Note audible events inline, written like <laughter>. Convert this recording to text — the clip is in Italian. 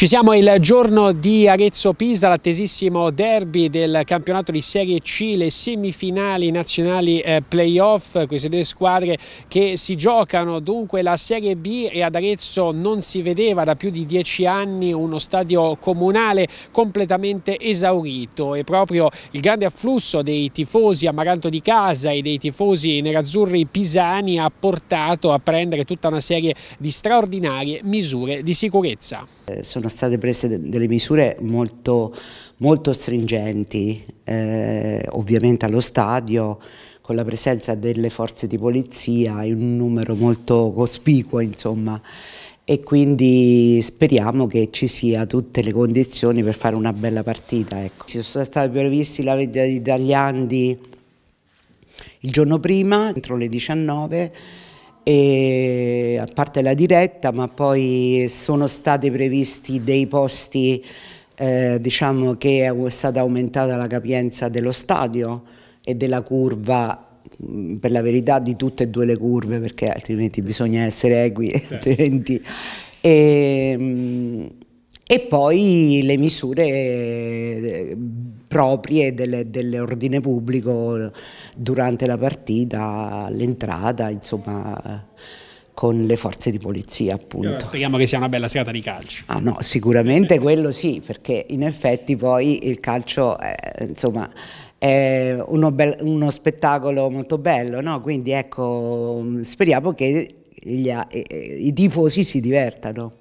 Ci siamo il giorno di Arezzo-Pisa, l'attesissimo derby del campionato di Serie C, le semifinali nazionali eh, playoff, queste due squadre che si giocano dunque la Serie B e ad Arezzo non si vedeva da più di dieci anni uno stadio comunale completamente esaurito e proprio il grande afflusso dei tifosi a Maranto di Casa e dei tifosi nerazzurri pisani ha portato a prendere tutta una serie di straordinarie misure di sicurezza. Eh, sono state prese delle misure molto, molto stringenti, eh, ovviamente allo stadio, con la presenza delle forze di polizia in un numero molto cospicuo, insomma. E quindi speriamo che ci sia tutte le condizioni per fare una bella partita. Ecco. Ci sono stati previsti la vendita di Tagliandi il giorno prima, entro le 19 e, a parte la diretta, ma poi sono stati previsti dei posti, eh, diciamo che è stata aumentata la capienza dello stadio e della curva mm, per la verità di tutte e due le curve perché altrimenti bisogna essere equi <laughs> certo. altrimenti e, ehm, e poi le misure eh, proprie dell'ordine pubblico durante la partita, all'entrata, insomma con le forze di polizia appunto. Allora, speriamo che sia una bella serata di calcio. Ah no, sicuramente quello sì, perché in effetti poi il calcio è, eh, insomma è uno, uno spettacolo molto bello, no? quindi ecco speriamo che gli, eh, eh, i tifosi si divertano.